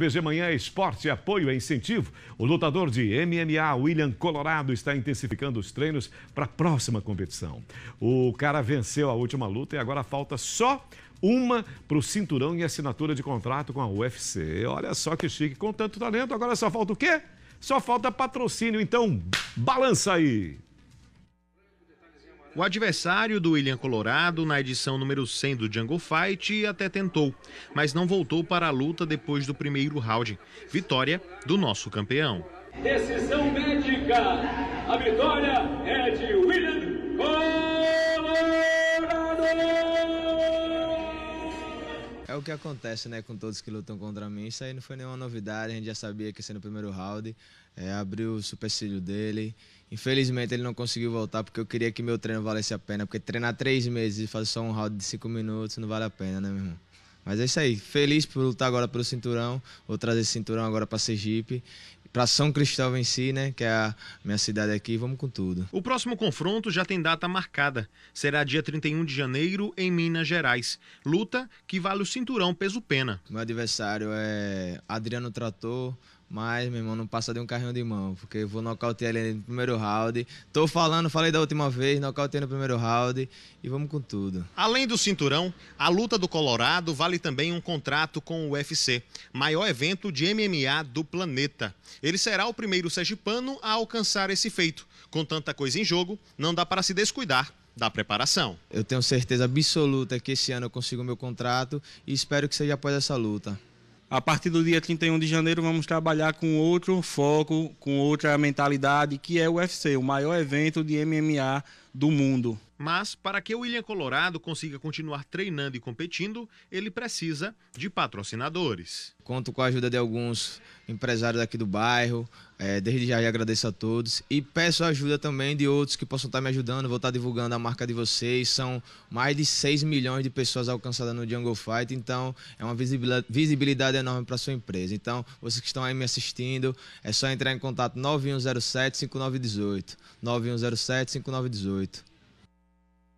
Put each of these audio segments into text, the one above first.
PG Manhã Esporte, apoio e incentivo. O lutador de MMA, William Colorado, está intensificando os treinos para a próxima competição. O cara venceu a última luta e agora falta só uma para o cinturão e assinatura de contrato com a UFC. Olha só que chique, com tanto talento, agora só falta o quê? Só falta patrocínio, então balança aí! O adversário do William Colorado, na edição número 100 do Jungle Fight, até tentou, mas não voltou para a luta depois do primeiro round. Vitória do nosso campeão. Decisão médica. A vitória é É o que acontece, né, com todos que lutam contra mim. Isso aí não foi nenhuma novidade, a gente já sabia que ia ser no primeiro round. É, abriu o supercílio dele. Infelizmente ele não conseguiu voltar porque eu queria que meu treino valesse a pena. Porque treinar três meses e fazer só um round de cinco minutos não vale a pena, né, meu irmão? Mas é isso aí. Feliz por lutar agora pelo cinturão. Vou trazer esse cinturão agora para Sergipe para São Cristóvão em si, né, que é a minha cidade aqui, vamos com tudo. O próximo confronto já tem data marcada. Será dia 31 de janeiro em Minas Gerais. Luta que vale o cinturão peso pena. Meu adversário é Adriano Trator, mas, meu irmão, não passa de um carrinho de mão, porque eu vou nocautear ele no primeiro round. Tô falando, falei da última vez, nocauteei no primeiro round e vamos com tudo. Além do cinturão, a luta do Colorado vale também um contrato com o UFC, maior evento de MMA do planeta. Ele será o primeiro sergipano a alcançar esse feito. Com tanta coisa em jogo, não dá para se descuidar da preparação. Eu tenho certeza absoluta que esse ano eu consigo meu contrato e espero que seja após essa luta. A partir do dia 31 de janeiro, vamos trabalhar com outro foco, com outra mentalidade, que é o UFC, o maior evento de MMA do mundo. Mas para que o William Colorado consiga continuar treinando e competindo, ele precisa de patrocinadores. Conto com a ajuda de alguns empresários aqui do bairro, é, desde já agradeço a todos e peço a ajuda também de outros que possam estar me ajudando, vou estar divulgando a marca de vocês. São mais de 6 milhões de pessoas alcançadas no Jungle Fight, então é uma visibilidade enorme para sua empresa. Então, vocês que estão aí me assistindo, é só entrar em contato 9107 5918. 9107 5918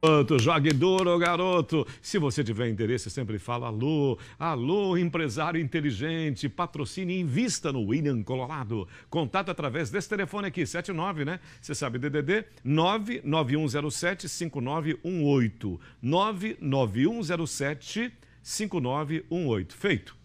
garoto, jogue duro, garoto. Se você tiver interesse, sempre fala alô. Alô, empresário inteligente, patrocine e invista no William Colorado. Contato através desse telefone aqui, 79, né? Você sabe, DDD 99107 5918. 99107 5918. Feito.